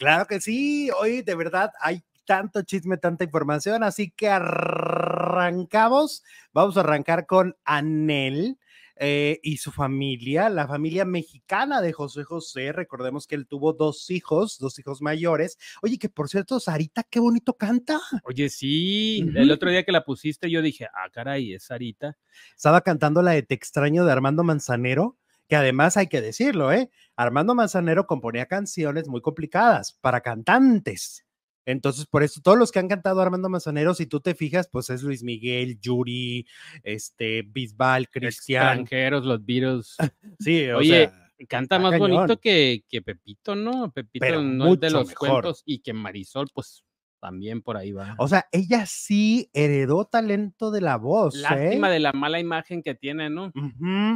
Claro que sí, hoy de verdad hay tanto chisme, tanta información, así que arrancamos. Vamos a arrancar con Anel. Eh, y su familia, la familia mexicana de José José. Recordemos que él tuvo dos hijos, dos hijos mayores. Oye, que por cierto, Sarita, qué bonito canta. Oye, sí, el otro día que la pusiste yo dije, ah, caray, es Sarita. Estaba cantando la de Te extraño de Armando Manzanero que además hay que decirlo, ¿eh? Armando Manzanero componía canciones muy complicadas para cantantes. Entonces, por eso, todos los que han cantado Armando Manzanero, si tú te fijas, pues es Luis Miguel, Yuri, este, Bisbal, Cristian. Extranjeros, los virus. sí, o Oye, canta más bonito que, Pepito, ¿no? Pepito no es de los cuentos y que Marisol, pues también por ahí va. O sea, ella sí heredó talento de la voz. Lástima ¿eh? de la mala imagen que tiene, ¿no?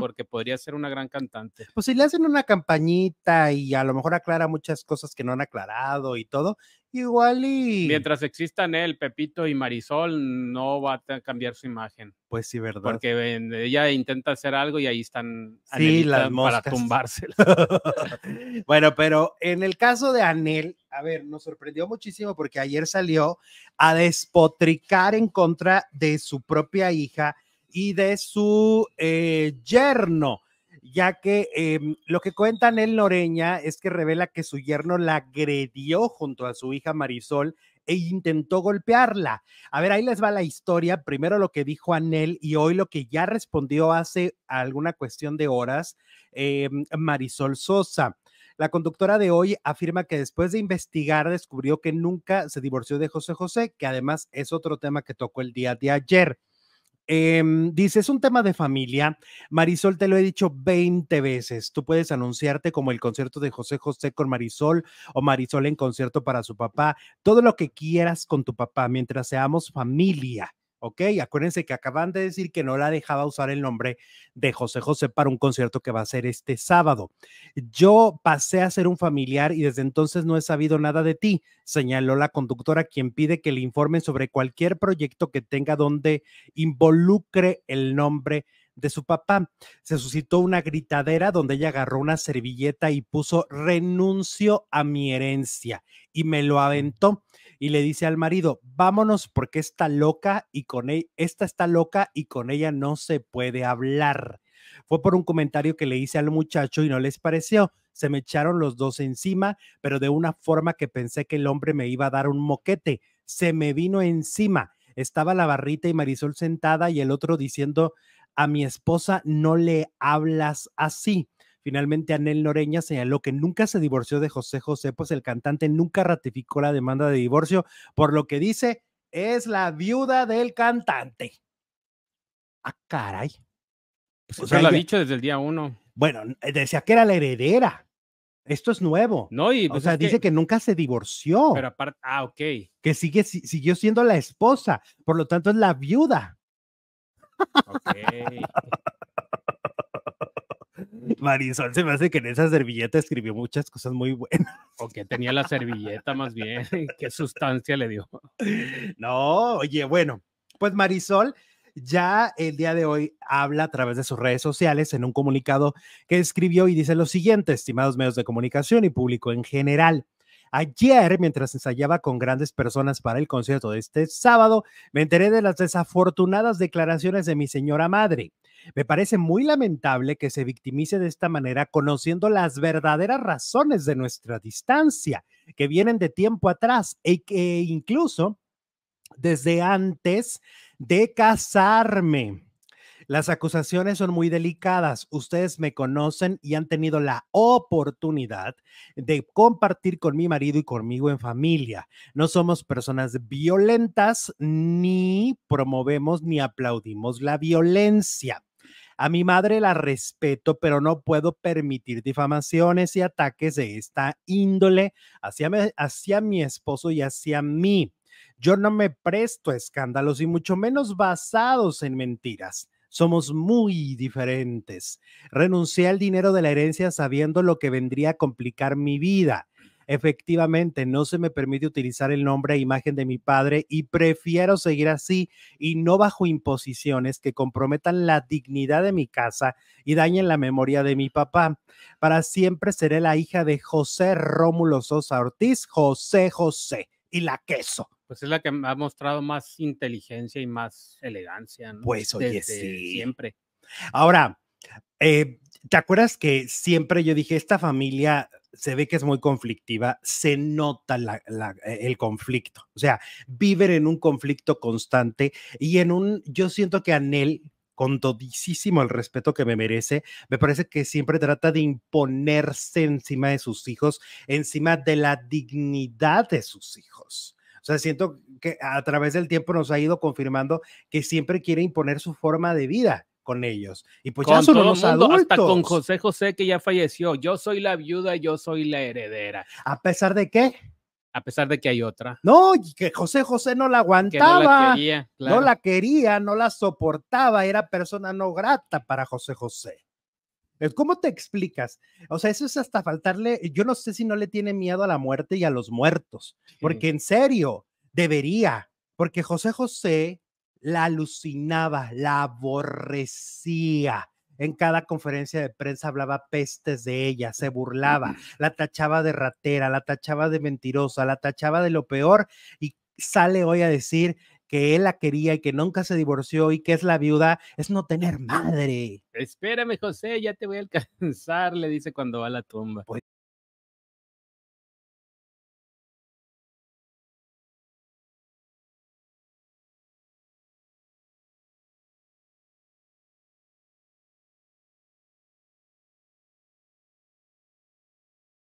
Porque podría ser una gran cantante. Pues si le hacen una campañita y a lo mejor aclara muchas cosas que no han aclarado y todo, Igual y. Mientras existan el Pepito y Marisol, no va a cambiar su imagen. Pues sí, ¿verdad? Porque ella intenta hacer algo y ahí están sí, las para tumbarse bueno, pero en el caso de Anel, a ver, nos sorprendió muchísimo porque ayer salió a despotricar en contra de su propia hija y de su eh, yerno ya que em, lo que cuenta Anel Noreña es que revela que su yerno la agredió junto a su hija Marisol e intentó golpearla. A ver, ahí les va la historia. Primero lo que dijo Anel y hoy lo que ya respondió hace alguna cuestión de horas em, Marisol Sosa. La conductora de hoy afirma que después de investigar descubrió que nunca se divorció de José José, que además es otro tema que tocó el día de ayer. Em, dice, es un tema de familia. Marisol, te lo he dicho 20 veces. Tú puedes anunciarte como el concierto de José José con Marisol o Marisol en concierto para su papá. Todo lo que quieras con tu papá mientras seamos familia. ¿ok? Acuérdense que acaban de decir que no la dejaba usar el nombre de José José para un concierto que va a ser este sábado. Yo pasé a ser un familiar y desde entonces no he sabido nada de ti, señaló la conductora, quien pide que le informen sobre cualquier proyecto que tenga donde involucre el nombre de su papá. Se suscitó una gritadera donde ella agarró una servilleta y puso renuncio a mi herencia y me lo aventó y le dice al marido, vámonos porque está loca y con ella, esta está loca y con ella no se puede hablar. Fue por un comentario que le hice al muchacho y no les pareció. Se me echaron los dos encima, pero de una forma que pensé que el hombre me iba a dar un moquete. Se me vino encima. Estaba la barrita y Marisol sentada y el otro diciendo, a mi esposa no le hablas así. Finalmente, Anel Noreña señaló que nunca se divorció de José José, pues el cantante nunca ratificó la demanda de divorcio, por lo que dice es la viuda del cantante. Ah, caray. Pues, o lo ha dicho desde el día uno. Bueno, eh, decía que era la heredera. Esto es nuevo. No, o pues, sea, dice que... nunca se divorció. Pero aparte, ah, ok. Que sigue, siguió siendo la esposa, por lo tanto es la viuda. Ok. Marisol se me hace que en esa servilleta escribió muchas cosas muy buenas. O que tenía la servilleta más bien, qué sustancia le dio. No, oye, bueno, pues Marisol ya el día de hoy habla a través de sus redes sociales en un comunicado que escribió y dice lo siguiente, estimados medios de comunicación y público en general. Ayer, mientras ensayaba con grandes personas para el concierto de este sábado, me enteré de las desafortunadas declaraciones de mi señora madre. Me parece muy lamentable que se victimice de esta manera conociendo las verdaderas razones de nuestra distancia, que vienen de tiempo atrás e que incluso desde antes de casarme. Las acusaciones son muy delicadas. Ustedes me conocen y han tenido la oportunidad de compartir con mi marido y conmigo en familia. No somos personas violentas ni promovemos ni aplaudimos la violencia. A mi madre la respeto, pero no puedo permitir difamaciones y ataques de esta índole hacia, hacia mi esposo y hacia mí. Yo no me presto a escándalos y mucho menos basados en mentiras. Somos muy diferentes. Renuncié al dinero de la herencia sabiendo lo que vendría a complicar mi vida efectivamente no se me permite utilizar el nombre e imagen de mi padre y prefiero seguir así y no bajo imposiciones que comprometan la dignidad de mi casa y dañen la memoria de mi papá. Para siempre seré la hija de José Rómulo Sosa Ortiz, José José y la queso. Pues es la que me ha mostrado más inteligencia y más elegancia, ¿no? Pues oye, sí. Siempre. Ahora, eh, ¿Te acuerdas que siempre yo dije, esta familia se ve que es muy conflictiva, se nota eh, el conflicto, o sea, viven en un conflicto constante y en un, yo siento que Anel, con todísimo el respeto que me merece, me parece que siempre trata de imponerse encima de sus hijos, encima de la dignidad de sus hijos. O sea, siento que a través del tiempo nos ha ido confirmando que siempre quiere imponer su forma de vida con ellos. Y pues ya son los adultos. Hasta con José José que ya falleció. Yo soy la viuda, yo soy la heredera. ¿A pesar de qué? A pesar de que hay otra. No, que José José no la aguantaba. no, la quería, no la quería, no la soportaba, era persona no grata para José José. Eh, ¿Cómo te explicas? O sea, eso es hasta faltarle, yo no sé si no le tiene miedo a la muerte y a los muertos, porque en serio, debería, porque José José la alucinaba, la aborrecía. En cada conferencia de prensa hablaba pestes de ella, se burlaba, la tachaba de ratera, la tachaba de mentirosa, la tachaba de lo peor y sale hoy a decir que él la quería y que nunca se divorció y que es la viuda, es no tener madre. Espérame, José, ya te voy a alcanzar, le dice cuando va a la tumba. Pues